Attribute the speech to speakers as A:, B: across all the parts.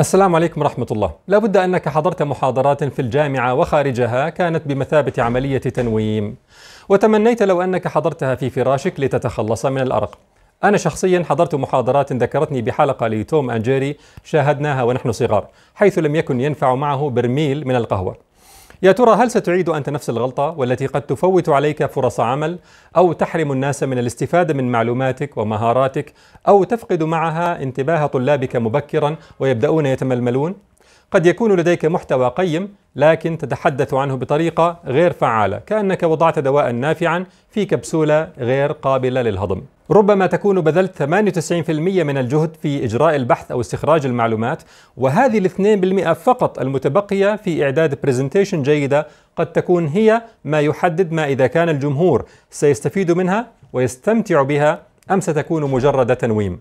A: السلام عليكم ورحمة الله لا بد أنك حضرت محاضرات في الجامعة وخارجها كانت بمثابة عملية تنويم وتمنيت لو أنك حضرتها في فراشك لتتخلص من الأرق أنا شخصيا حضرت محاضرات ذكرتني بحلقة لتوم أنجيري شاهدناها ونحن صغار حيث لم يكن ينفع معه برميل من القهوة يا ترى هل ستعيد أنت نفس الغلطة والتي قد تفوت عليك فرص عمل أو تحرم الناس من الاستفادة من معلوماتك ومهاراتك أو تفقد معها انتباه طلابك مبكرا ويبدأون يتململون؟ قد يكون لديك محتوى قيم لكن تتحدث عنه بطريقة غير فعالة كأنك وضعت دواء نافعا في كبسولة غير قابلة للهضم ربما تكون بذلت 98% من الجهد في إجراء البحث أو استخراج المعلومات وهذه ال 2% فقط المتبقية في إعداد برزنتيشن جيدة قد تكون هي ما يحدد ما إذا كان الجمهور سيستفيد منها ويستمتع بها أم ستكون مجرد تنويم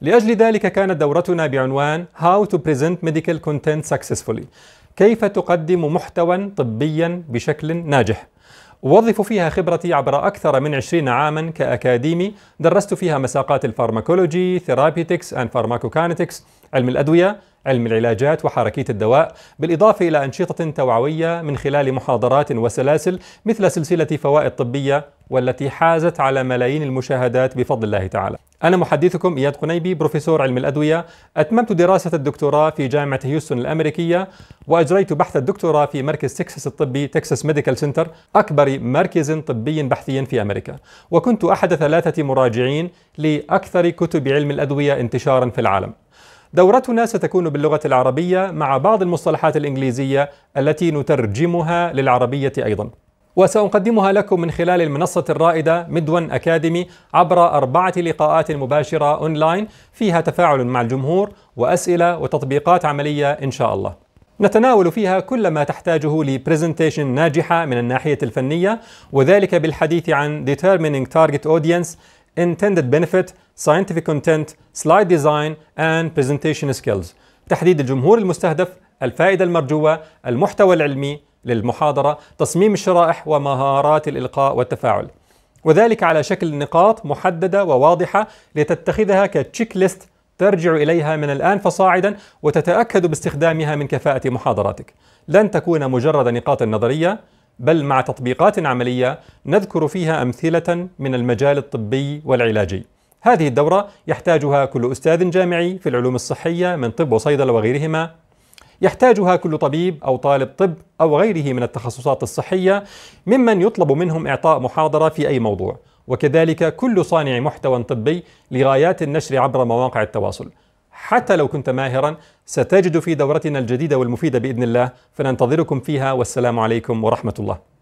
A: لأجل ذلك كانت دورتنا بعنوان How to Present Medical Content Successfully كيف تقدم محتوى طبيا بشكل ناجح وظف فيها خبرتي عبر أكثر من 20 عاما كأكاديمي درست فيها مساقات الفارماكولوجي ثيرابيتكس أند فارماكوكانتكس علم الأدوية علم العلاجات وحركية الدواء بالإضافة إلى أنشطة توعوية من خلال محاضرات وسلاسل مثل سلسلة فوائد طبية والتي حازت على ملايين المشاهدات بفضل الله تعالى أنا محدثكم إياد قنيبي بروفيسور علم الأدوية أتممت دراسة الدكتوراه في جامعة هيوستن الأمريكية وأجريت بحث الدكتوراه في مركز تكساس الطبي تكساس ميديكال سنتر أكبر مركز طبي بحثي في أمريكا وكنت أحد ثلاثة مراجعين لأكثر كتب علم الأدوية انتشارا في العالم دورتنا ستكون باللغة العربية مع بعض المصطلحات الإنجليزية التي نترجمها للعربية أيضاً وسأقدمها لكم من خلال المنصة الرائدة مدون أكاديمي عبر أربعة لقاءات مباشرة أونلاين فيها تفاعل مع الجمهور وأسئلة وتطبيقات عملية إن شاء الله نتناول فيها كل ما تحتاجه لبرزنتيشن ناجحة من الناحية الفنية وذلك بالحديث عن Determining Target Audience Intended Benefit Scientific Content Slide Design and Presentation Skills تحديد الجمهور المستهدف الفائدة المرجوة المحتوى العلمي للمحاضرة تصميم الشرائح ومهارات الإلقاء والتفاعل وذلك على شكل نقاط محددة وواضحة لتتخذها كتشيك ليست ترجع إليها من الآن فصاعدا وتتأكد باستخدامها من كفاءة محاضراتك لن تكون مجرد نقاط نظرية بل مع تطبيقات عملية نذكر فيها أمثلة من المجال الطبي والعلاجي هذه الدورة يحتاجها كل أستاذ جامعي في العلوم الصحية من طب وصيدلة وغيرهما يحتاجها كل طبيب أو طالب طب أو غيره من التخصصات الصحية ممن يطلب منهم إعطاء محاضرة في أي موضوع وكذلك كل صانع محتوى طبي لغايات النشر عبر مواقع التواصل حتى لو كنت ماهرا ستجد في دورتنا الجديدة والمفيدة بإذن الله فننتظركم فيها والسلام عليكم ورحمة الله